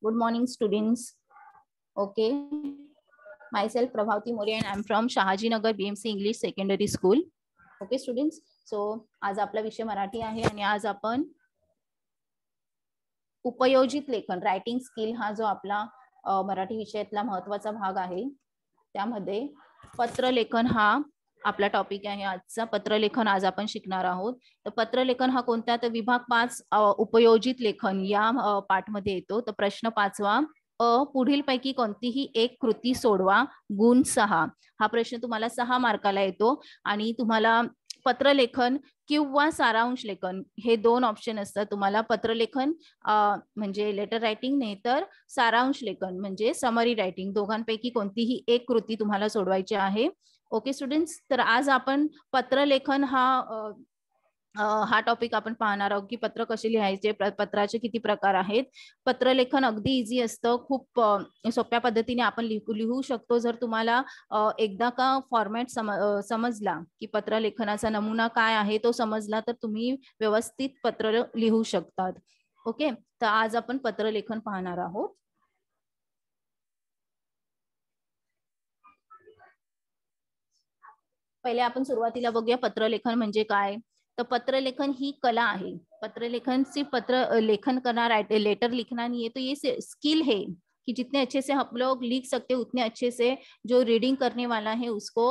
Good morning, students. Okay. Myself, Prabhavati Moria, and I'm from Shahaji Nagar BMC English Secondary School. Okay, students. aaj आज आपला marathi ahe आहे aaj आज upayojit उपयोजित लेखन skill skill jo जो marathi vishayatla mahatvacha bhag ahe tyamade patra lekhan ha आपला topic आहे आजचा पत्रलेखन आज आपण शिकणार आहोत तर पत्रलेखन हा कोणता तर विभाग पाच उपयोजित लेखन या पाठमध्ये येतो तर प्रश्न पाचवा अ पुढीलपैकी कोणतीही एक कृती सोडवा गुण सहा हा प्रश्न तुम्हाला सहा मार्काला येतो आणि तुम्हाला पत्रलेखन किंवा सारांश लेखन हे दोन ऑप्शन असतात तुम्हाला पत्रलेखन म्हणजे लेटर रायटिंग नाही तर सारांश लेखन म्हणजे समरी रायटिंग दोघांपैकी कोणतीही एक कृती तुम्हाला सोडवायची आहे ओके स्टुडंट्स तर आज आपण पत्रलेखन हा हा टॉपिक आपण पाहणार आहोत की पत्र कसे लिहायचे पत्राचे किती प्रकार आहेत पत्रलेखन अगदी इझी असतं खूप सोप्या पद्धतीने आपण लिहू शकतो जर तुम्हाला एकदा का फॉर्मॅट समजला की पत्रलेखनाचा नमुना काय आहे तो समजला तर तुम्ही व्यवस्थित पत्र लिहू शकतात ओके तर आज आपण पत्रलेखन पाहणार आहोत पहिले आपण सुरुवातीला बघूया पत्रलेखन म्हणजे काय तर पत्रलेखन ही कला आहे पत्रलेखन से पत्र लेखन करणार लेटर लिखना नहीं है तो ये स्किल है की जितने अच्छे से हम लोग लिख सकते उतने अच्छे से जो रीडिंग करने वाला है उसको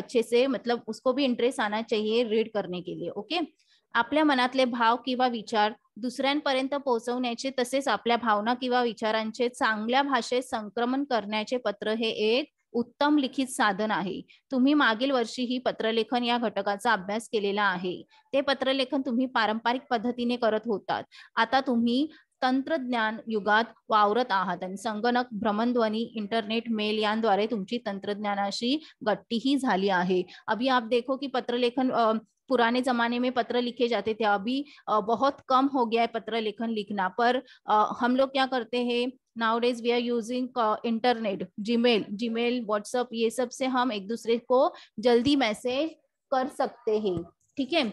अच्छे से मतलब उसको भी इंटरेस्ट आना चाहिए रीड करने के लिए ओके आपल्या मनातले भाव किंवा विचार दुसऱ्यांपर्यंत पोहोचवण्याचे तसेच आपल्या भावना किंवा विचारांचे चांगल्या भाषेत संक्रमण करण्याचे पत्र हे एक उत्तम लिखित साधन आहे तुम्ही मागील वर्षी ही पत्रलेखन या घटकाचा अभ्यास केलेला आहे ते पत्रलेखन तुम्ही पारंपरिक पद्धतीने करत होतात आता तुम्ही तंत्रज्ञान युगात वावरत आहात आणि संगणक भ्रमणध्वनी इंटरनेट मेल यांद्वारे तुमची तंत्रज्ञानाशी गट्टीही झाली आहे अभी आप देखो की पत्रलेखन पुराने जमाने में पत्र लिखे जाते थे अभी बहुत कम हो गया है पत्र लेखन लिखना पर हम लोग क्या करते हैं nowadays we are using uh, internet gmail gmail whatsapp ये सब से हम एक दूसरे को जल्दी मैसेज कर सकते हैं ठीक है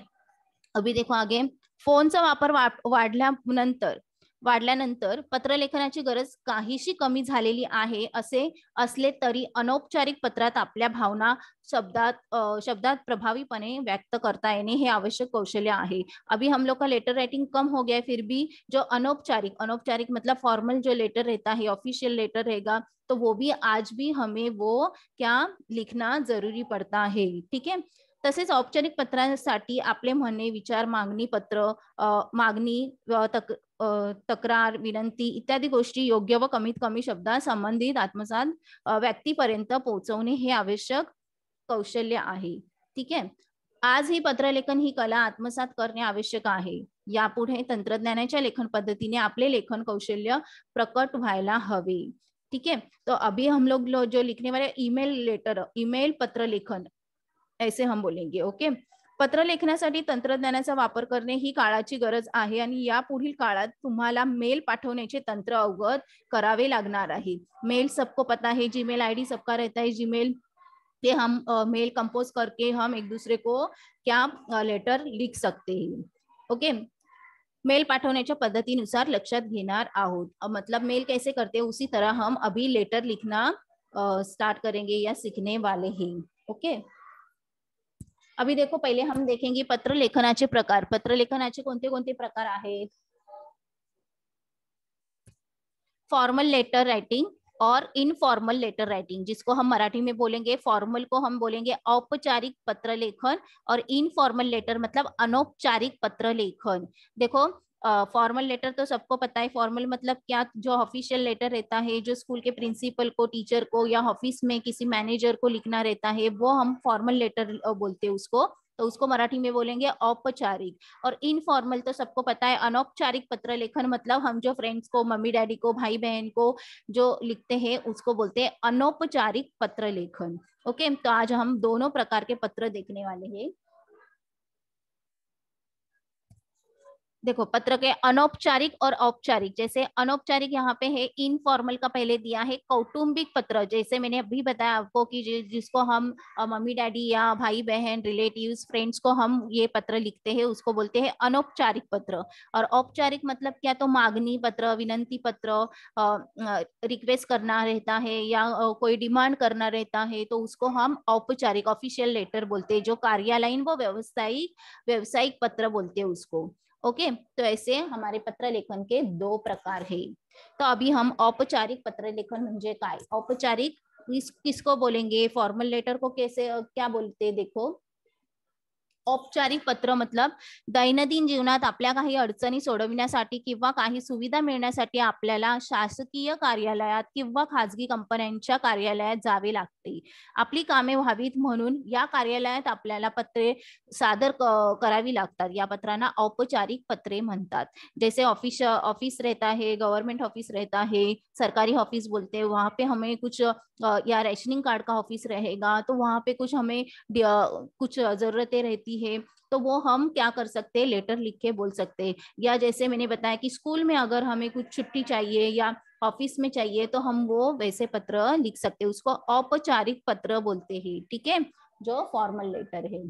अभी देखो आगे फोन चाहर वाढ़ वाढल्यानंतर की गरज काहीशी कमी झालेली असले तरी अनौपचारिक पत्र आपल्या भावना शब्द शब्दात प्रभावीपणे व्यक्त करता आवश्यक कौशल्य है अभी हम लोग का लेटर राइटिंग कम हो गया फिर भी जो अनौपचारिक अनौपचारिक मतलब फॉर्मल जो लेटर रहता है ऑफिशियल लेटर रहेगा तो वो भी आज भी हमें वो क्या लिखना जरूरी पड़ता है ठीक है तसेच औपचारिक पत्र आपले म्हणणे विचार मागणी पत्र मागणी तक तक्रार विनंती इत्यादी गोष्टी योग्य व कमीत कमी शब्द संबंधित आत्मसात व्यक्ति पर्यत पोचने आवश्यक कौशल्य है ठीक है आज ही पत्रलेखन ही कला आत्मसात करणे आवश्यक है यापुढ़ तंत्रज्ञानाच्या लेखन पद्धति ने अपने लेखन कौशल्य प्रकट व्हायला हवे ठीक है तो अभी हम लोग लो जो लिखने वाले ईमेल लेटर ईमेल पत्र लेखन ऐसे हम बोलेंगे ओके पत्र लेखना तंत्रज्ञानाचा वापर करणे ही गरज आहे आणि या पुढील काळात मेल पाठवण्याचे तंत्र अवगत करावे लगना है मेल सबको पता है जीमेल आई डी सबका रहता है जीमेल के हम मेल कंपोज करके हम एक दूसरे को क्या लेटर लिख सकते हैं ओके मेल पाठवण्याच्या नुसार लक्षा घेना आहोत मतलब मेल कैसे करते उसी तरह हम अभी लेटर लिखना स्टार्ट करेंगे या सीखने वाले हैं ओके अभी देखो पहले हम देखेंगे पत्र लेखना प्रकार पत्र लेखना प्रकार है फॉर्मल लेटर राइटिंग और इनफॉर्मल लेटर राइटिंग जिसको हम मराठी में बोलेंगे फॉर्मल को हम बोलेंगे औपचारिक पत्र लेखन और इनफॉर्मल लेटर मतलब अनौपचारिक पत्र लेखन देखो फॉर्मल uh, लेटर तो सबको पता है फॉर्मल मतलब क्या जो ऑफिशियल लेटर रहता है जो स्कूल के प्रिंसिपल को टीचर को या ऑफिस में किसी मैनेजर को लिखना रहता है वो हम फॉर्मल लेटर बोलते हैं उसको तो उसको मराठी में बोलेंगे औपचारिक और इनफॉर्मल तो सबको पता है अनौपचारिक पत्र लेखन मतलब हम जो फ्रेंड्स को मम्मी डैडी को भाई बहन को जो लिखते हैं उसको बोलते हैं अनौपचारिक पत्र लेखन ओके तो आज हम दोनों प्रकार के पत्र देखने वाले हैं देखो पत्र के अनौपचारिक और औपचारिक जैसे अनौपचारिक यहाँ पे है इनफॉर्मल का पहले दिया है कौटुंबिक पत्र जैसे मैंने अभी बताया आपको कि जिसको हम मम्मी डैडी या भाई बहन रिलेटिव्स फ्रेंड्स को हम ये पत्र लिखते हैं उसको बोलते हैं अनौपचारिक पत्र और औपचारिक मतलब क्या तो मांगनी पत्र विनंती पत्र रिक्वेस्ट करना रहता है या कोई डिमांड करना रहता है तो उसको हम औपचारिक ऑफिशियल लेटर बोलते हैं जो कार्यालयीन वो व्यवसायिक व्यवसायिक पत्र बोलते हैं उसको ओके तो ऐसे हमारे पत्र लेखन के दो प्रकार है तो अभी हम औपचारिक पत्र लेखन औपचारिक किस किसको बोलेंगे फॉर्मल लेटर को कैसे क्या बोलते देखो औपचारिक पत्र मतलब दैनंदिन जीवनात आपल्या काही अडचणी सोडविण्यासाठी किंवा काही सुविधा मिळण्यासाठी आपल्याला शासकीय कार्यालयात किंवा खाजगी कंपन्यांच्या कार्यालयात जावे लागते आपली कामे व्हावीत म्हणून या कार्यालयात आपल्याला पत्रे सादर करावी लागतात या पत्रांना औपचारिक पत्रे म्हणतात जैसे ऑफिस ऑफिस रहता है गवर्नमेंट ऑफिस रहता है सरकारी ऑफिस बोलते वहां पे हमें कुछ या रेशनिंग कार्ड का ऑफिस रहेगा तो वहां पे कुछ हमें कुछ जरूरतें रहती होती है तो वो हम क्या कर सकते हैं लेटर लिख के बोल सकते हैं या जैसे मैंने बताया कि स्कूल में अगर हमें कुछ छुट्टी चाहिए या ऑफिस में चाहिए तो हम वो वैसे पत्र लिख सकते हैं उसको औपचारिक पत्र बोलते हैं ठीक है जो फॉर्मल लेटर है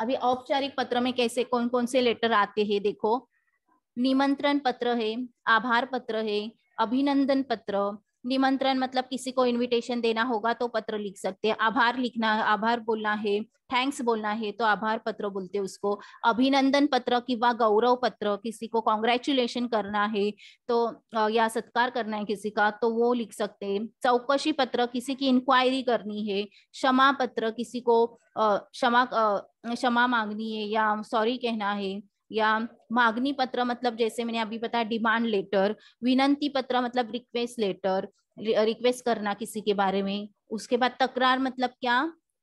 अभी औपचारिक पत्र में कैसे कौन कौन से लेटर आते हैं देखो निमंत्रण पत्र है आभार पत्र है अभिनंदन पत्र निमंत्रण मतलब किसी को इनविटेशन देना होगा तो पत्र लिख सकते हैं आभार लिखना आभार बोलना है थैंक्स बोलना है तो आभार पत्र बोलते हैं उसको अभिनंदन पत्र कि गौरव पत्र किसी को कॉन्ग्रेचुलेशन करना है तो या सत्कार करना है किसी का तो वो लिख सकते हैं चौकशी पत्र किसी की इंक्वायरी करनी है क्षमा पत्र किसी को क्षमा क्षमा मांगनी है या सॉरी कहना है या मागनी पत्र मतलब जैसे मैंने अभी बताया डिमांड लेटर विनंती पत्र मतलब रिक्वेस्ट लेटर रिक्वेस्ट करना किसी के बारे में उसके बाद तकरार मतलब क्या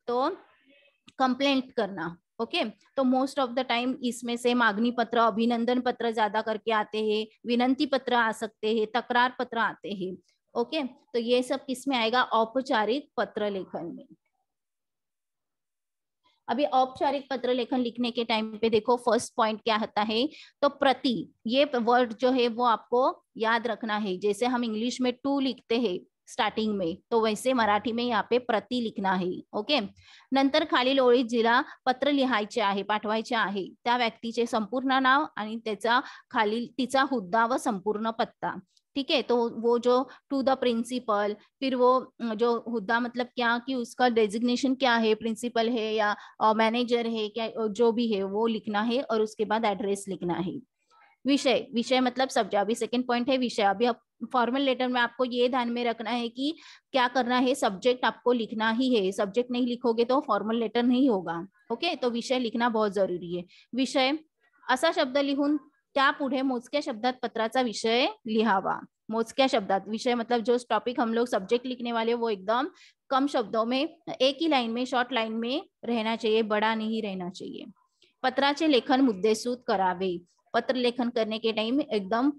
तो कंप्लेंट करना ओके okay? तो मोस्ट ऑफ द टाइम इसमें से मागनी पत्र अभिनंदन पत्र ज्यादा करके आते हैं विनंती पत्र आ सकते हैं तकरार पत्र आते हैं ओके okay? तो ये सब किसमें आएगा औपचारिक पत्र लेखन में अभी औपचारिक पत्र लेखन लिखने के टाइम पे देखो फर्स्ट पॉइंट क्या होता है तो प्रति ये वर्ड जो है वो आपको याद रखना है जैसे हम इंग्लिश में टू लिखते हैं स्टार्टिंग में तो वैसे मराठी में यहाँ पे प्रति लिखना है ओके नंतर खालील ओळी जिला पत्र लिहायचे आहे पाठवायचे आहे त्या व्यक्तीचे संपूर्ण नाव आणि त्याचा खालील तिचा हुद्दा व संपूर्ण पत्ता ठीक है तो वो जो टू द प्रिंसिपल फिर वो जो हुद्दा मतलब क्या कि उसका डेजिग्नेशन क्या है प्रिंसिपल है या मैनेजर है क्या जो भी है वो लिखना है और उसके बाद एड्रेस लिखना है विषय विषय मतलब सब्जेक्ट अभी सेकेंड पॉइंट है विषय अभी आप फॉर्मल लेटर में आपको ये ध्यान में रखना है कि क्या करना है सब्जेक्ट आपको लिखना ही है सब्जेक्ट नहीं लिखोगे तो फॉर्मल लेटर नहीं होगा ओके तो विषय लिखना बहुत जरूरी है विषय असा शब्द लिखुन त्यापुढे मोजक्या शब्दात पत्राचा विषय लिहावा मोजक्या शब्दात विषय मतलब जो टॉपिक हम लोग सब्जेक्ट लिखने वाले वो एकदम कम शब्दों में एक ही लाइन में शॉर्ट लाइन में रहना चाहिए बड़ा नहीं रहना चाहिए पत्राचे लेखन सूत करावे पत्र लेखन करने के टाइम एकदम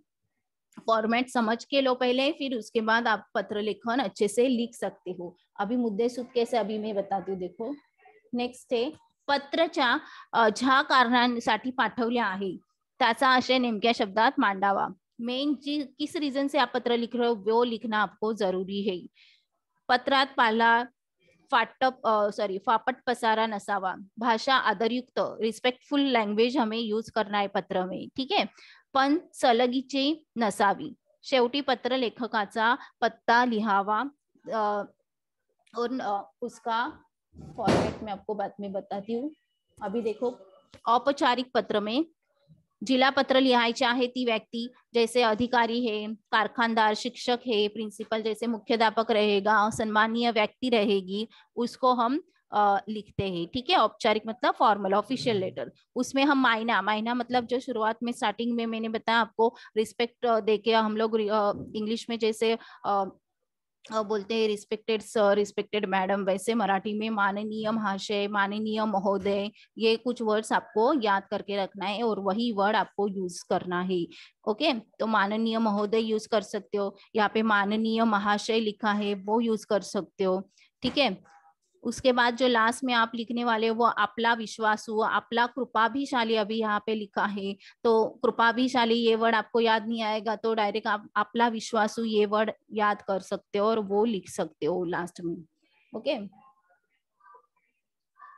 फॉर्मेट समझ के लो पहले फिर उसके बाद आप पत्र लेखन अच्छे से लिख सकते हो अभी मुद्दे सूद कैसे अभी मैं बताती हूँ देखो नेक्स्ट है पत्र पत्रच्या ज्या कारणांसाठी पाठले आहे त्याचा आशय नेमक्या शब्द मांडावा मेन जी किस रीजन से आप पत्र लिख रहे हो वो लिखना आपको जरूरी है पत्रात पाला फाटप सॉरी फापट पसारा नसावा भाषा आदरयुक्त रिस्पेक्टफुल लैंग्वेज हमें यूज करना है पत्र में ठीक आहे पण सलगीची नसावी शेवटी पत्र लेखका पत्ता लिहावा आ, और आ, उसका फॉर्मेट में आपको बाद में बताती हूँ अभी देखो औपचारिक पत्र में जिला पत्र लिहायचे आहे ती जैसे अधिकारी है कारखानदार शिक्षक है प्रिंसिपल जैसे मुख्याध्यापक रहेगा सम्मानीय व्यक्ति रहेगी उसको हम लिखते हैं ठीक है औपचारिक मतलब फॉर्मल ऑफिशियल लेटर उसमें हम मायना मायना मतलब जो शुरुआत में स्टार्टिंग में मैंने बताया आपको रिस्पेक्ट देके हम लोग इंग्लिश में जैसे आ, बोलते हैं रिस्पेक्टेड सर रिस्पेक्टेड मैडम वैसे मराठी में माननीय महाशय माननीय महोदय ये कुछ वर्ड्स आपको याद करके रखना है और वही वर्ड आपको यूज करना है ओके तो माननीय महोदय यूज कर सकते हो यहाँ पे माननीय महाशय लिखा है वो यूज कर सकते हो ठीक है उसके बाद जो लास्ट में आप लिखने वाले वो अपला विश्वास हुआ अपला कृपाभिशाली अभी यहाँ पे लिखा है तो कृपाभिशाली ये वर्ड आपको याद नहीं आएगा तो डायरेक्ट आप अपला विश्वास ये वर्ड याद कर सकते हो और वो लिख सकते हो लास्ट में ओके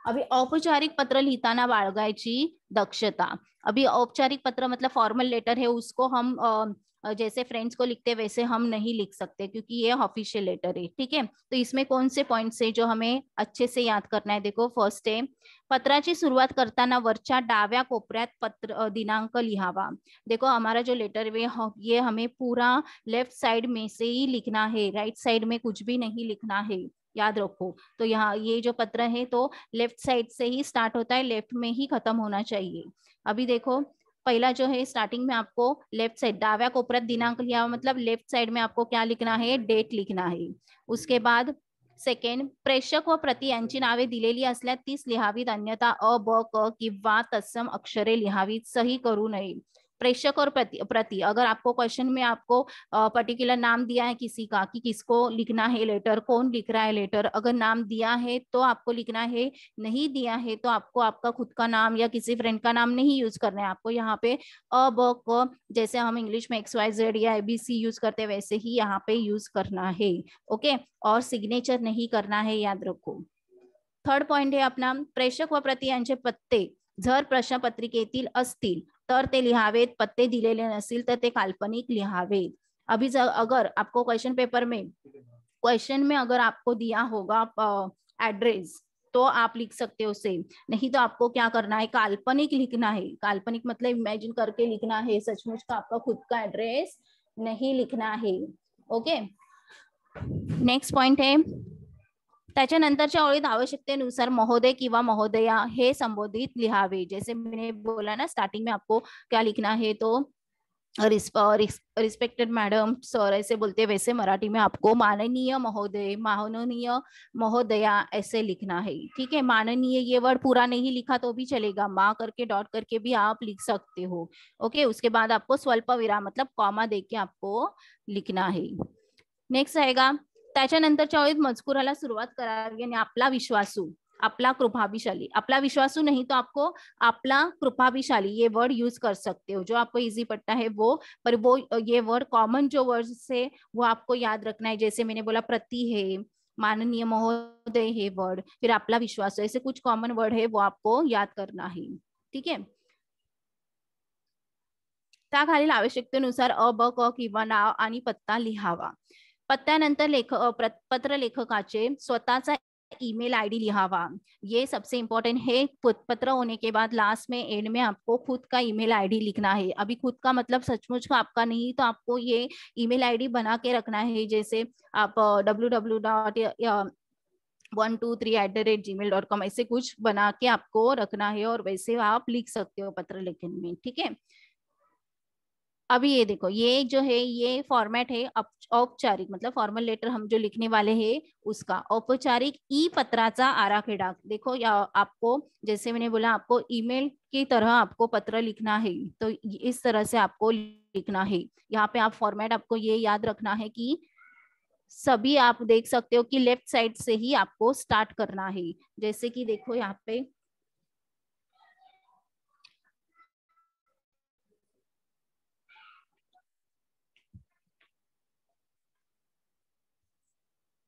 अभी औपचारिक पत्र लिहिताना बाळगायची दक्षता अभी औपचारिक पत्र मतलब फॉर्मल लेटर है उसको हम जैसे फ्रेंड्स को लिखते वैसे हम नहीं लिख सकते क्योंकि ये ऑफिशियल लेटर है ठीक है तो इसमें कौन से पॉइंट्स है जो हमें अच्छे से याद करना है देखो फर्स्ट है शुरुआत करता ना वरच्या डाव्या कोपऱ्यात पत्र दिनांक लिहावा देखो हमारा जो लेटर वे ये हमें पूरा लेफ्ट साइड में से ही लिखना है राइट साइड में कुछ भी नहीं लिखना है याद रखो तो यहाँ ये जो पत्र है तो लेफ्ट साइड से ही स्टार्ट होता है लेफ्ट में ही खत्म होना चाहिए अभी देखो पहला जो है स्टार्टिंग में आपको लेफ्ट साइड दाव्या को प्रत दिनांक लिया मतलब लेफ्ट साइड में आपको क्या लिखना है डेट लिखना है उसके बाद सेकेंड प्रेषक व प्रति यांची नावे दिलेली असल्यास तीस लिहावीत अन्यथा अ ब क किंवा तत्सम अक्षरे लिहावीत सही करू नये प्रेषक और प्रति, प्रति अगर आपको क्वेश्चन में आपको पर्टिकुलर नाम दिया है किसी का कि किसको लिखना है लेटर कौन लिख रहा है लेटर अगर नाम दिया है तो आपको लिखना है नहीं दिया है तो आपको आपका खुद का नाम या किसी फ्रेंड का नाम नहीं यूज करना है आपको यहाँ पे अ ब क जैसे हम इंग्लिश में एक्स वाई जेड या एबीसी यूज करते हैं वैसे ही यहाँ पे यूज करना है ओके और सिग्नेचर नहीं करना है याद रखो थर्ड पॉइंट है अपना प्रेषक व प्रति पत्ते जर प्रश्न पत्रिके तर ते पत्ते दिलेले नसील तर ते काल्पनिक लिहावे अभी अगर आपको क्वेश्चन पेपर में क्वेश्चन में अगर आपको दिया होगा एड्रेस तो आप लिख सकते हो उसे नहीं तो आपको क्या करना है काल्पनिक लिखना है काल्पनिक मतलब इमेजिन करके लिखना है सचमुच का आपका खुद का एड्रेस नहीं लिखना है ओके नेक्स्ट पॉइंट है त्याच्यानंतरच्या ओळीत आवश्यकतेनुसार महोदय कि महोदया हे संबोधित लिहावे जैसे मैंने बोला ना स्टार्टिंग में आपको क्या लिखना है तो रिस्पेक्टेड मैडम सर ऐसे बोलते हैं वैसे मराठी में आपको माननीय महोदय माननीय महोदया ऐसे लिखना है ठीक है माननीय ये वर्ड पूरा नहीं लिखा तो भी चलेगा माँ करके डॉट करके भी आप लिख सकते हो ओके उसके बाद आपको स्वल्प विराम मतलब कॉमा देके आपको लिखना है नेक्स्ट आएगा मजकुरा ओळीत मजकुराला सुरुवात करावी अपना विश्वासू अपना कृपाभिशाली अपना विश्वासु नहीं तो आपको अपना कृपाभिशाली ये वर्ड यूज कर सकते हो जो आपको इजी पड़ता है वो पर वो ये वर्ड कॉमन जो वर्ड है वो आपको याद रखना है जैसे मैंने बोला प्रति है माननीय महोदय है वर्ड फिर अपना विश्वास ऐसे कुछ कॉमन वर्ड है वो आपको याद करना है ठीक है खाली आवश्यकतेनुसार अ ब क कि नाव आ पत्ता लिहावा पत्त्यानंतर लेख पत्र लेखकाचे स्वतःचा ईमेल आईडी लिहावा ये सबसे इम्पोर्टेंट है पत्र होने के बाद लास्ट में एंड में आपको खुद का ईमेल आईडी लिखना है अभी खुद का मतलब सचमुच का आपका नहीं तो आपको ये ईमेल आईडी बना के रखना है जैसे आप W W dot one two three at the rate Gmail dot com ऐसे कुछ बना के आपको रखना है और वैसे आप लिख सकते हो पत्र लेखन में ठीक है अभी ये देखो ये जो है ये फॉर्मेट है औपचारिक मतलब फॉर्मल लेटर हम जो लिखने वाले हैं उसका औपचारिक ई पत्राचा आराखेड़ा देखो या आपको जैसे मैंने बोला आपको ईमेल की तरह आपको पत्र लिखना है तो इस तरह से आपको लिखना है यहाँ पे आप फॉर्मेट आपको ये याद रखना है कि सभी आप देख सकते हो कि लेफ्ट साइड से ही आपको स्टार्ट करना है जैसे कि देखो यहाँ पे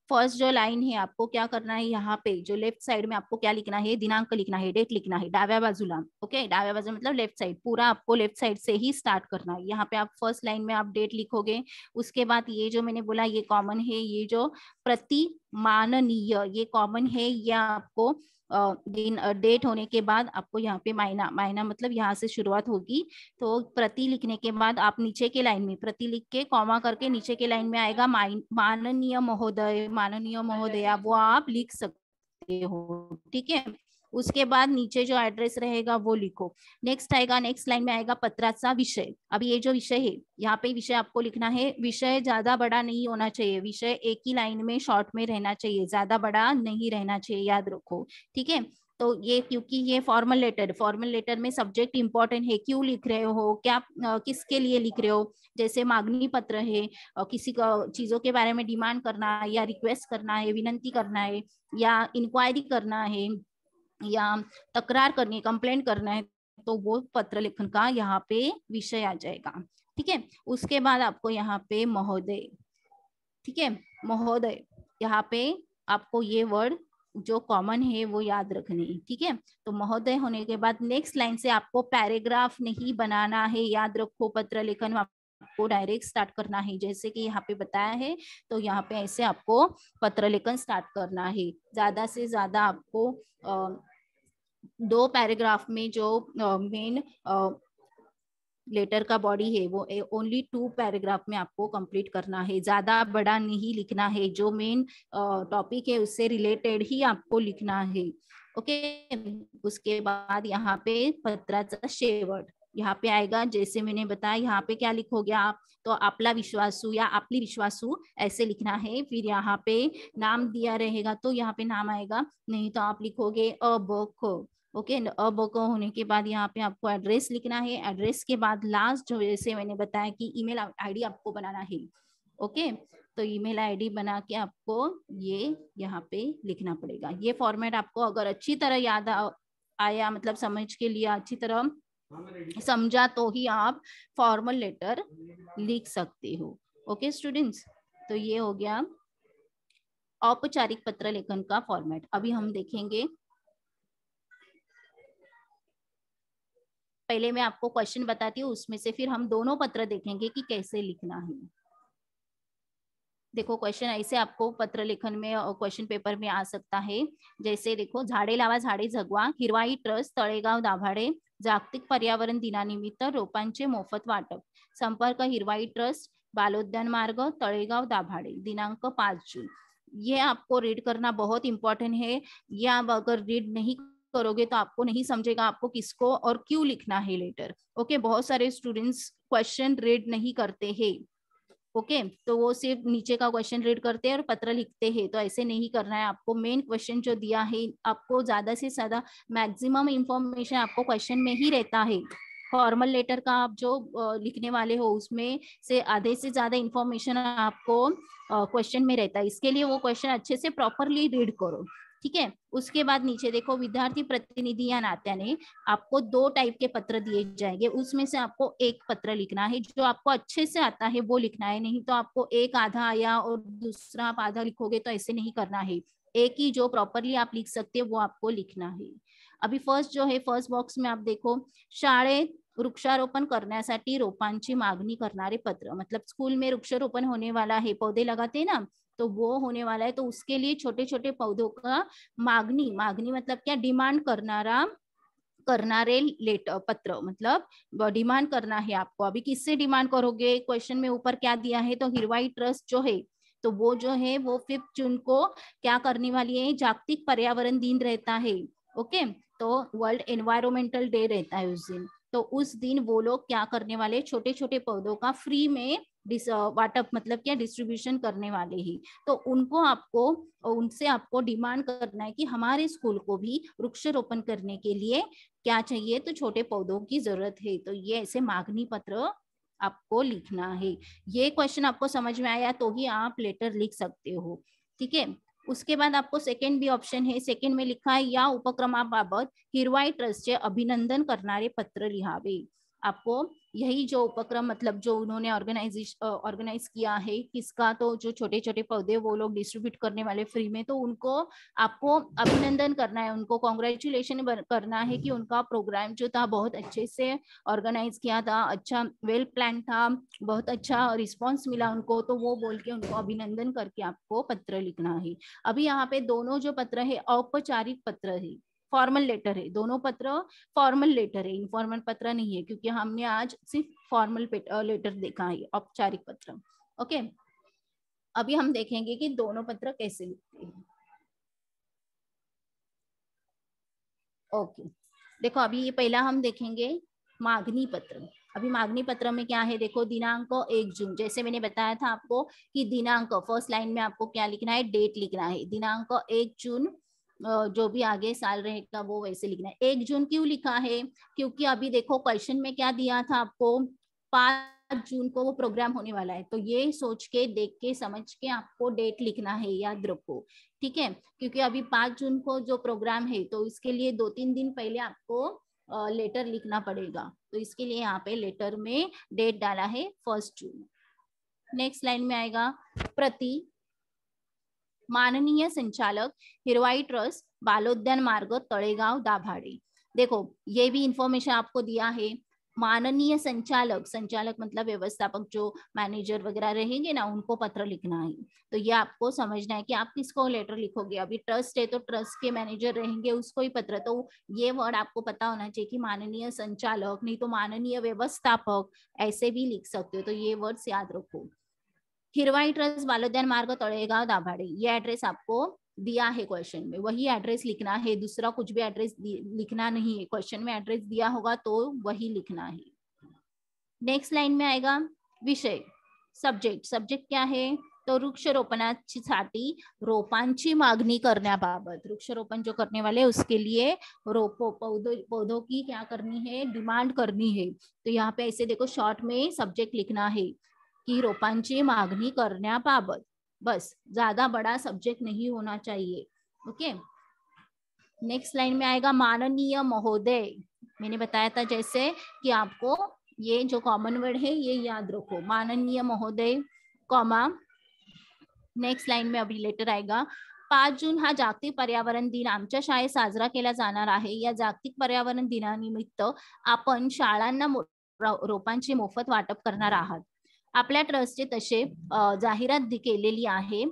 फर्स्ट जो लाइन है आपको क्या करना है यहाँ पे जो लेफ्ट साइड में आपको क्या लिखना है दिनांक लिखना है डेट लिखना है डाव्या बाजूला ओके डाव्या बाजू मतलब लेफ्ट साइड पूरा आपको लेफ्ट साइड से ही स्टार्ट करना है यहाँ पे आप फर्स्ट लाइन में आप डेट लिखोगे उसके बाद ये जो मैंने बोला ये कॉमन है ये जो प्रति माननीय ये कॉमन है ये आपको दिन डेट होने के बाद आपको यहाँ पे मायना मायना मतलब यहाँ से शुरुआत होगी तो प्रति लिखने के बाद आप नीचे के लाइन में प्रति लिख के कॉमा करके नीचे के लाइन में आएगा माननीय महोदय माननीय महोदया वो आप लिख सकते हो ठीक है उसके बाद नीचे जो एड्रेस रहेगा वो लिखो नेक्स्ट आएगा नेक्स्ट लाइन में आएगा सा विषय अब ये जो विषय है यहाँ पे विषय आपको लिखना है विषय ज्यादा बड़ा नहीं होना चाहिए विषय एक ही लाइन में शॉर्ट में रहना चाहिए ज्यादा बड़ा नहीं रहना चाहिए याद रखो ठीक है तो ये क्योंकि ये फॉर्मल लेटर फॉर्मल लेटर में सब्जेक्ट इंपॉर्टेंट है क्यों लिख रहे हो क्या किसके लिए लिख रहे हो जैसे मांगनी पत्र है किसी चीजों के बारे में डिमांड करना या रिक्वेस्ट करना है विनंती करना है या इंक्वायरी करना है या तकरार करनी कंप्लेंट करना है तो वो पत्र लेखन का यहाँ पे विषय आ जाएगा ठीक है उसके बाद आपको यहाँ पे महोदय ठीक है महोदय यहाँ पे आपको ये वर्ड जो कॉमन है वो याद रखने ठीक है तो महोदय होने के बाद नेक्स्ट लाइन से आपको पैराग्राफ नहीं बनाना है याद रखो पत्र लेखन आपको डायरेक्ट स्टार्ट करना है जैसे कि यहाँ पे बताया है तो यहाँ पे ऐसे आपको पत्र लेखन स्टार्ट करना है ज्यादा से ज्यादा आपको दो पैराग्राफ में जो मेन लेटर का बॉडी है वो ओनली टू पैराग्राफ में आपको कंप्लीट करना है ज्यादा बड़ा नहीं लिखना है जो मेन टॉपिक है उससे रिलेटेड ही आपको लिखना है ओके okay? उसके बाद यहाँ पे पत्राचा शेवट यहाँ पे आएगा जैसे मैंने बताया यहाँ पे क्या लिखोगे आप तो आपला विश्वासु या आपली विश्वासु ऐसे लिखना है फिर यहाँ पे नाम दिया रहेगा तो यहाँ पे नाम आएगा नहीं तो आप लिखोगे अब ओके अब को होने के बाद यहाँ पे आपको एड्रेस लिखना है एड्रेस के बाद लास्ट जो जैसे मैंने बताया कि ईमेल आईडी आपको बनाना है ओके तो ईमेल आईडी बना के आपको ये यहाँ पे लिखना पड़ेगा ये फॉर्मेट आपको अगर अच्छी तरह याद आया मतलब समझ के लिए अच्छी तरह समझा तो ही आप फॉर्मल लेटर लिख सकते हो ओके स्टूडेंट्स तो ये हो गया औपचारिक पत्र लेखन का फॉर्मेट अभी हम देखेंगे पहले मैं आपको क्वेश्चन बताती हूँ उसमें से फिर हम दोनों पत्र देखेंगे कि कैसे लिखना है देखो क्वेश्चन ऐसे आपको पत्र लेखन में और क्वेश्चन पेपर में आ सकता है जैसे देखो झाड़े लावा झाड़े जगवा हिरवाई ट्रस्ट तड़ेगा दाभाडे जागतिक पर्यावरण दिनानिमित्त रोपांचे मोफत वाटप संपर्क हिरवाई ट्रस्ट बालोद्यान मार्ग तळेगाव दाभाडे दिनांक पांच जून ये आपको रीड करना बहुत इंपॉर्टेंट है ये आप अगर रीड नहीं करोगे तो आपको नहीं समझेगा आपको किसको और क्यों लिखना है लेटर ओके बहुत सारे स्टूडेंट्स क्वेश्चन रीड नहीं करते हैं ओके तो वो सिर्फ नीचे का क्वेश्चन रीड करते हैं और पत्र लिखते हैं तो ऐसे नहीं करना है आपको मेन क्वेश्चन जो दिया है आपको ज्यादा से ज्यादा मैक्सिमम इंफॉर्मेशन आपको क्वेश्चन में ही रहता है फॉर्मल लेटर का आप जो लिखने वाले हो उसमें से आधे से ज्यादा इंफॉर्मेशन आपको क्वेश्चन में रहता है इसके लिए वो क्वेश्चन अच्छे से प्रॉपरली रीड करो ठीक है उसके बाद नीचे देखो विद्यार्थी प्रतिनिधि या नात्या ने आपको दो टाइप के पत्र दिए जाएंगे उसमें से आपको एक पत्र लिखना है जो आपको अच्छे से आता है वो लिखना है नहीं तो आपको एक आधा आया और दूसरा आप आधा लिखोगे तो ऐसे नहीं करना है एक ही जो प्रॉपरली आप लिख सकते हैं वो आपको लिखना है अभी फर्स्ट जो है फर्स्ट बॉक्स में आप देखो शाड़े वृक्षारोपण करने रोपांची मागनी करना पत्र मतलब स्कूल में वृक्षारोपण होने वाला है पौधे लगाते हैं ना तो वो होने वाला है तो उसके लिए छोटे छोटे पौधों का मागनी मागनी मतलब क्या डिमांड करना रे लेट पत्र मतलब डिमांड करना है आपको अभी किससे डिमांड करोगे क्वेश्चन में ऊपर क्या दिया है तो हिरवाई ट्रस्ट जो है तो वो जो है वो फिफ्थ जून को क्या करने वाली है जागतिक पर्यावरण दिन रहता है ओके तो वर्ल्ड एनवायरमेंटल डे रहता है उस दिन तो उस दिन वो लोग क्या करने वाले छोटे छोटे पौधों का फ्री में वाटअप मतलब क्या डिस्ट्रीब्यूशन करने वाले ही तो उनको आपको उनसे आपको डिमांड करना है कि हमारे स्कूल को भी वृक्षारोपण करने के लिए क्या चाहिए तो छोटे पौधों की जरूरत है तो ये ऐसे मागनी पत्र आपको लिखना है ये क्वेश्चन आपको समझ में आया तो ही आप लेटर लिख सकते हो ठीक है उसके बाद आपको सेकंड भी ऑप्शन है सेकंड में लिखा है या उपक्रमा बाबत हिरवाई ट्रस्टचे अभिनंदन करना पत्र लिहावे आपको यही जो उपक्रम मतलब जो उन्होंने ऑर्गेनाइजेशन ऑर्गेनाइज किया है किसका तो जो छोटे छोटे पौधे वो लोग डिस्ट्रीब्यूट करने वाले फ्री में तो उनको आपको अभिनंदन करना है उनको कॉन्ग्रेचुलेशन करना है कि उनका प्रोग्राम जो था बहुत अच्छे से ऑर्गेनाइज किया था अच्छा वेल प्लान था बहुत अच्छा रिस्पॉन्स मिला उनको तो वो बोल के उनको अभिनंदन करके आपको पत्र लिखना है अभी यहाँ पे दोनों जो पत्र है औपचारिक पत्र है फॉर्मल लेटर है दोनों पत्र फॉर्मल लेटर है इनफॉर्मल पत्र नहीं है क्योंकि हमने आज सिर्फ फॉर्मल लेटर देखा है औपचारिक पत्र ओके अभी हम देखेंगे कि दोनों पत्र कैसे लिखते हैं ओके देखो अभी ये पहला हम देखेंगे मागनी पत्र अभी मागनी पत्र में क्या है देखो दिनांक एक जून जैसे मैंने बताया था आपको कि दिनांक फर्स्ट लाइन में आपको क्या लिखना है डेट लिखना है दिनांक एक जून जो भी आगे साल रहेगा वो वैसे लिखना है एक जून क्यों लिखा है क्योंकि अभी देखो क्वेश्चन में क्या दिया था आपको पांच जून को वो प्रोग्राम होने वाला है तो ये सोच के देख के समझ के आपको डेट लिखना है याद रखो ठीक है क्योंकि अभी पांच जून को जो प्रोग्राम है तो इसके लिए दो तीन दिन पहले आपको लेटर लिखना पड़ेगा तो इसके लिए यहाँ पे लेटर में डेट डाला है फर्स्ट जून नेक्स्ट लाइन में आएगा प्रति माननीय संचालक हिरवाई ट्रस्ट बालोद्यान मार्ग तड़ेगा दाभाडे देखो ये भी इंफॉर्मेशन आपको दिया है माननीय संचालक संचालक मतलब व्यवस्थापक जो मैनेजर वगैरह रहेंगे ना उनको पत्र लिखना है तो ये आपको समझना है कि आप किसको लेटर लिखोगे अभी ट्रस्ट है तो ट्रस्ट के मैनेजर रहेंगे उसको ही पत्र तो ये वर्ड आपको पता होना चाहिए कि माननीय संचालक नहीं तो माननीय व्यवस्थापक ऐसे भी लिख सकते हो तो ये वर्ड याद रखो हिरवाई ट्रस्ट बालोद्यान मार्ग तळेगाव दाभाडे ये एड्रेस आपको दिया है क्वेश्चन में वही एड्रेस लिखना है दूसरा कुछ भी एड्रेस लिखना नहीं है क्वेश्चन में एड्रेस दिया होगा तो वही लिखना है नेक्स्ट लाइन में आएगा विषय सब्जेक्ट सब्जेक्ट क्या है तो वृक्षरोपणा रोपांची मागनी करने बाबत वृक्षरोपण जो करने वाले उसके लिए रोपो पौधों पौधों की क्या करनी है डिमांड करनी है तो यहाँ पे ऐसे देखो शॉर्ट में सब्जेक्ट लिखना है की रोपांची मागणी करण्याबाबत बस ज्यादा बड़ा सब्जेक्ट नहीं होना चाहिए ओके नेक्स्ट लाइन में आएगा माननीय महोदय मैंने बताया था जैसे कि आपको ये जो कॉमन वर्ड है ये याद रखो माननीय महोदय कॉमा नेक्स्ट लाइन में अभी लेटर आएगा पांच जून हा जागतिक पर्यावरण दिन आम शाळेत साजरा किया जाणार आहे या जागतिक पर्यावरण दिनानिमित्त आपण शाळांना रोपांचे मोफत वाटप करना आहात अपने ट्रस्ट ट्रस्टचे तसे जाहिरात केलेली आहे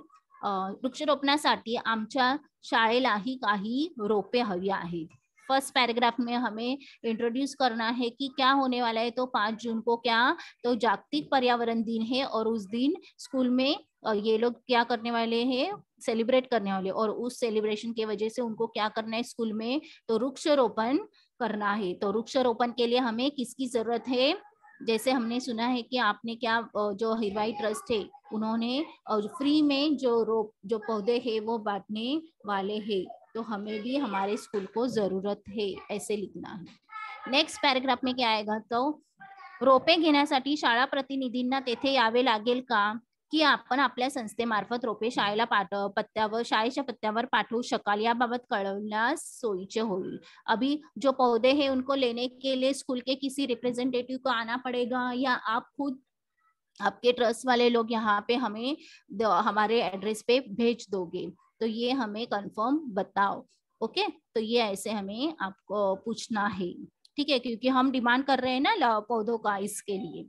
वृक्षरोपणासाठी आमच्या शाळेलाही काही रोपे हवी है फर्स्ट पैराग्राफ में हमें इंट्रोड्यूस करना है कि क्या होने वाला है तो पांच जून को क्या तो जागतिक पर्यावरण दिन है और उस दिन स्कूल में ये लोग क्या करने वाले हैं सेलिब्रेट करने वाले और उस सेलिब्रेशन की वजह से उनको क्या करना है स्कूल में तो वृक्षारोपण करना है तो वृक्षरोपण के लिए हमें किसकी जरूरत है जैसे हमने सुना है कि आपने क्या जो हिवाई ट्रस्ट है उन्होंने फ्री में जो रोप जो पौधे है वो बांटने वाले है तो हमें भी हमारे स्कूल को ज़रूरत है ऐसे लिखना है नेक्स्ट पैराग्राफ में क्या आएगा तो रोपे घेना शाला प्रतिनिधि लगे का कि आपण आपल्या संस्थेमार्फत रोपे शाळेला पाठ पत्त्यावर शाळेच्या पत्त्यावर पाठवू शकाल याबाबत कळवण्यास सोयीचे होईल अभी जो पौधे है उनको लेने के लिए स्कूल के किसी रिप्रेजेंटेटिव को आना पड़ेगा या आप खुद आपके ट्रस्ट वाले लोग यहाँ पे हमें हमारे एड्रेस पे भेज दोगे तो ये हमें कंफर्म बताओ ओके तो ये ऐसे हमें आपको पूछना है ठीक है क्योंकि हम डिमांड कर रहे हैं ना पौधों का इसके लिए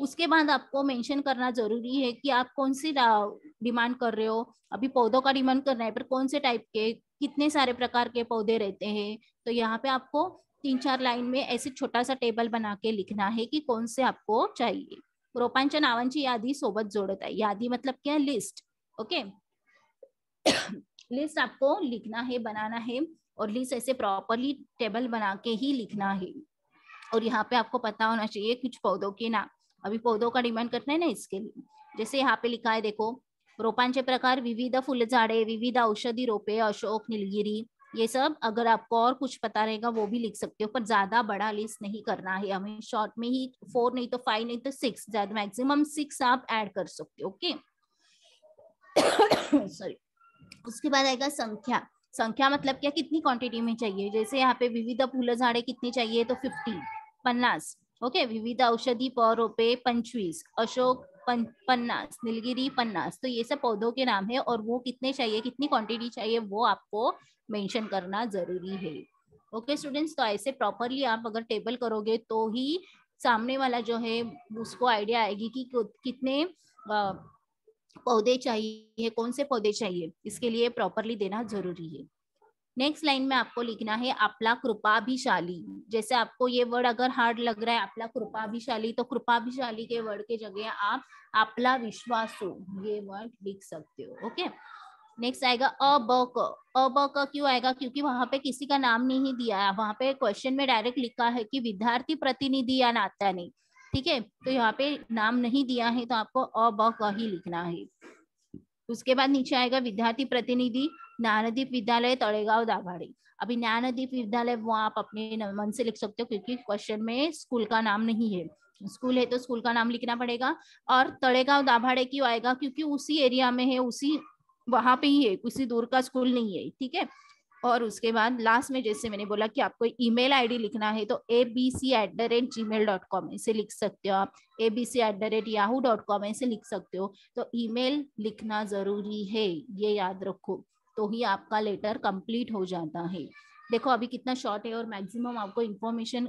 उसके बाद आपको मेंशन करना जरूरी है कि आप कौन सी डिमांड कर रहे हो अभी पौधों का डिमांड करना है पर कौन से टाइप के कितने सारे प्रकार के पौधे रहते हैं तो यहाँ पे आपको तीन चार लाइन में ऐसे छोटा सा टेबल बना के लिखना है कि कौन से आपको चाहिए रोपांच नावांची यादी सोबत जोड़ता है यादी मतलब क्या लिस्ट ओके लिस्ट आपको लिखना है बनाना है और लिस्ट ऐसे प्रॉपरली टेबल बना के ही लिखना है और यहाँ पे आपको पता होना चाहिए कुछ पौधों के नाम अभी पौधों का डिमांड करना है ना इसके लिए जैसे यहाँ पे लिखा है देखो रोपांचे प्रकार विविध फूलझाड़े विविध औषधि रोपे अशोक नीलगिरी ये सब अगर आपको और कुछ पता रहेगा वो भी लिख सकते हो पर ज्यादा बड़ा लिस्ट नहीं करना है हमें शॉर्ट में ही फोर नहीं तो फाइव नहीं तो सिक्स ज्यादा मैक्सिमम सिक्स आप ऐड कर सकते हो ओके सॉरी उसके बाद आएगा संख्या संख्या मतलब क्या कितनी क्वांटिटी में चाहिए जैसे यहाँ पे विविध फूल झाड़े कितनी चाहिए तो फिफ्टी पन्नास ओके विविध औषधि पे पंचवीस अशोक पन, पन्नास नीलगिरी पन्नास तो ये सब पौधों के नाम है और वो कितने चाहिए कितनी क्वांटिटी चाहिए वो आपको मेंशन करना जरूरी है ओके स्टूडेंट्स तो ऐसे प्रॉपरली आप अगर टेबल करोगे तो ही सामने वाला जो है उसको आइडिया आएगी कि कितने पौधे चाहिए कौन से पौधे चाहिए इसके लिए प्रॉपरली देना जरूरी है नेक्स्ट लाइन में आपको लिखना है अपला कृपाभिशाली जैसे आपको ये वर्ड अगर हार्ड लग रहा है अपला कृपाभिशाली तो कृपाभिशाली के वर्ड के जगह आप अपला विश्वासु ये वर्ड लिख सकते हो ओके नेक्स्ट आएगा अ ब क अ ब क क्यों आएगा क्योंकि वहां पे किसी का नाम नहीं दिया है वहां पे क्वेश्चन में डायरेक्ट लिखा है कि विद्यार्थी प्रतिनिधि या नाता नहीं ठीक है तो यहाँ पे नाम नहीं दिया है तो आपको अ ब क ही लिखना है उसके बाद नीचे आएगा विद्यार्थी प्रतिनिधि ज्ञानदीप विद्यालय तड़ेगांव दाभाड़ी अभी ज्ञानदीप विद्यालय वो आप अपने मन से लिख सकते हो क्योंकि क्वेश्चन में स्कूल का नाम नहीं है स्कूल है तो स्कूल का नाम लिखना पड़ेगा और तड़ेगांव दाभाड़े क्यों आएगा क्योंकि उसी एरिया में है उसी वहां पे ही है किसी दूर का स्कूल नहीं है ठीक है और उसके बाद लास्ट में जैसे मैंने बोला कि आपको ईमेल आईडी लिखना है तो A B C at the rate Gmail dot com ऐसे लिख सकते हो आप A B C at the rate Yahoo dot com ऐसे लिख सकते हो तो ईमेल लिखना जरूरी है ये याद रखो तो ही आपका लेटर कंप्लीट हो जाता है देखो अभी कितना शॉर्ट है और मैक्सिमम आपको इन्फॉर्मेशन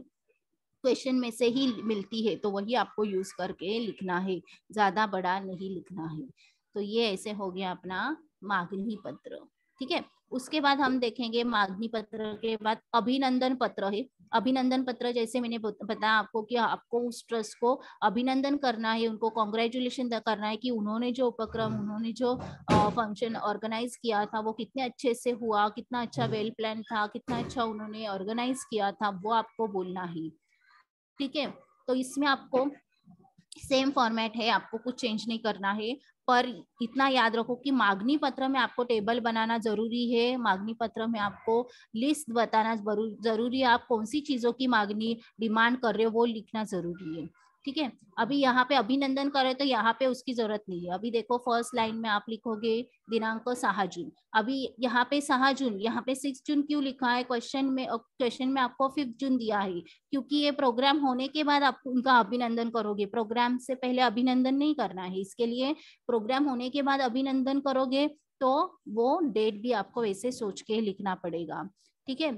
क्वेश्चन में से ही मिलती है तो वही आपको यूज करके लिखना है ज्यादा बड़ा नहीं लिखना है तो ये ऐसे हो गया अपना मागनी पत्र ठीक है उसके बाद हम देखेंगे मागनी पत्र के बाद अभिनंदन पत्र है अभिनंदन पत्र जैसे मैंने बताया आपको कि आपको उस ट्रस्ट को अभिनंदन करना है उनको कॉन्ग्रेचुलेशन करना है कि उन्होंने जो उपक्रम हम्म। उन्होंने जो फंक्शन ऑर्गेनाइज किया था वो कितने अच्छे से हुआ कितना अच्छा वेल हम्म। प्लान था कितना अच्छा उन्होंने ऑर्गेनाइज किया था वो आपको बोलना है ठीक है तो इसमें आपको सेम फॉर्मेट है आपको कुछ चेंज नहीं करना है पर इतना याद रखो कि मागनी पत्र में आपको टेबल बनाना जरूरी है मागनी पत्र में आपको लिस्ट बताना जरूरी है आप कौन सी चीज़ों की मागनी डिमांड कर रहे हो वो लिखना जरूरी है ठीक है अभी यहाँ पे अभिनंदन करे तो यहाँ पे उसकी जरूरत नहीं है अभी देखो फर्स्ट लाइन में आप लिखोगे दिनांक सहा जून अभी यहाँ पे सहा जून यहाँ पे सिक्स जून क्यों लिखा है क्वेश्चन में क्वेश्चन में आपको फिफ्थ जून दिया है क्योंकि ये प्रोग्राम होने के बाद आप उनका अभिनंदन करोगे प्रोग्राम से पहले अभिनंदन नहीं करना है इसके लिए प्रोग्राम होने के बाद अभिनंदन करोगे तो वो डेट भी आपको वैसे सोच के लिखना पड़ेगा ठीक है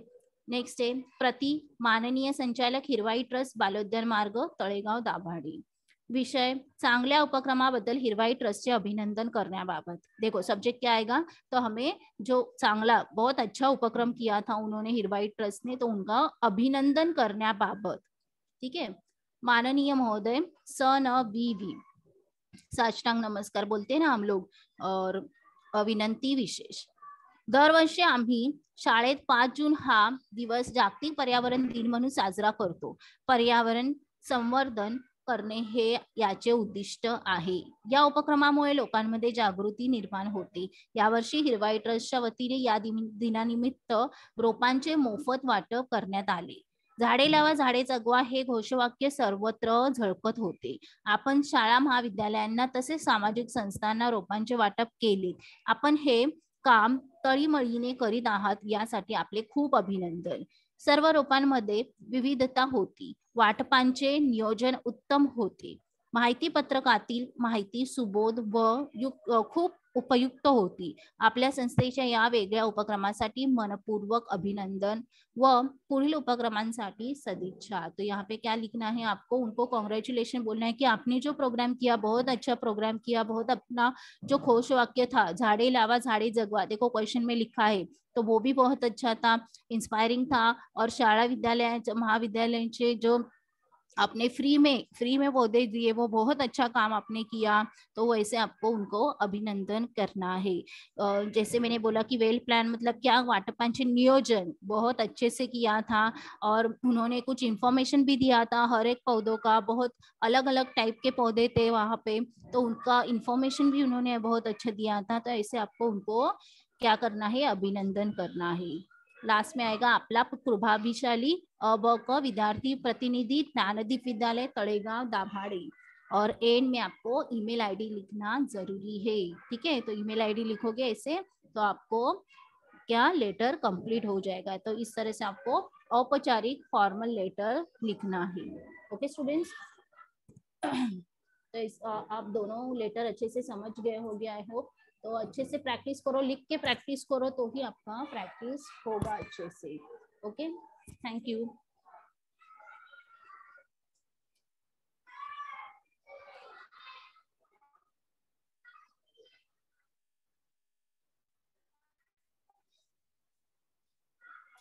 नेक्स्ट है प्रति माननीय संचालक हिरवाई ट्रस्ट बालोद्यान मार्ग तलेगाव दाभाडी विषय उपक्रमा बदल हिरवाई ट्रस्ट से अभिनंदन करने बाबत देखो सब्जेक्ट क्या आएगा तो हमें जो चांगला बहुत अच्छा उपक्रम किया था उन्होंने हिरवाई ट्रस्ट ने तो उनका अभिनंदन करने बाबत ठीक है माननीय महोदय स न वी वी साष्टांग नमस्कार बोलते हैं ना हम लोग और विनंती विशेष दरवर्षी आम्ही शाळेत पाच जून हा दिवस जागतिक पर्यावरण दिन म्हणून साजरा करतो पर्यावरण संवर्धन करणे हे याचे उद्दिष्ट आहे या उपक्रमामुळे लोकांमध्ये जागृती निर्माण होते यावर्षी हिरवाई ट्रस्टच्या वतीने या दिनानिमित्त रोपांचे मोफत वाटप करण्यात आले झाडे लावा झाडे जगवा हे घोषवाक्य सर्वत्र झळकत होते आपण शाळा महाविद्यालयांना तसेच सामाजिक संस्थांना रोपांचे वाटप केले आपण हे काम तळीमळीने करीत आहात यासाठी आपले खूप अभिनंदन सर्व रोपांमध्ये विविधता होती वाटपांचे नियोजन उत्तम होते माहिती पत्रकातील माहिती सुबोध व खूप उपयुक्त होती आपल्या संस्थेच्या या वेगळ्या उपक्रमासाठी मनपूर्वक अभिनंदन व पुढील उपक्रमांसाठी सदिच्छा तो यहाँ पे क्या लिखना है आपको उनको कॉन्ग्रेचुलेशन बोलना है कि आपने जो प्रोग्राम किया बहुत अच्छा प्रोग्राम किया बहुत अपना जो खोश वाक्य था झाड़े लावा झाड़े जगवा देखो क्वेश्चन में लिखा है तो वो भी बहुत अच्छा था इंस्पायरिंग था और शाला विद्यालय महाविद्यालय जो आपने फ्री में फ्री में पौधे दिए वो बहुत अच्छा काम आपने किया तो वैसे आपको उनको अभिनंदन करना है जैसे मैंने बोला कि वेल प्लान मतलब क्या वाटर पंच नियोजन बहुत अच्छे से किया था और उन्होंने कुछ इंफॉर्मेशन भी दिया था हर एक पौधों का बहुत अलग अलग टाइप के पौधे थे वहाँ पे तो उनका इंफॉर्मेशन भी उन्होंने बहुत अच्छा दिया था तो ऐसे आपको उनको क्या करना है अभिनंदन करना है लास्ट में आएगा आपला प्रभावशाली अब क विद्यार्थी प्रतिनिधि ज्ञानदीप विद्यालय तड़ेगांव दाभाड़े और एंड में आपको ईमेल आईडी लिखना जरूरी है ठीक है तो ईमेल आईडी लिखोगे ऐसे तो आपको क्या लेटर कंप्लीट हो जाएगा तो इस तरह से आपको औपचारिक फॉर्मल लेटर लिखना है ओके स्टूडेंट्स तो इस आप दोनों लेटर अच्छे से समझ गए गया आई होप तो अच्छे से प्रैक्टिस करो लिख के प्रैक्टिस करो तो ही आपका प्रैक्टिस होगा अच्छे से ओके थैंक यू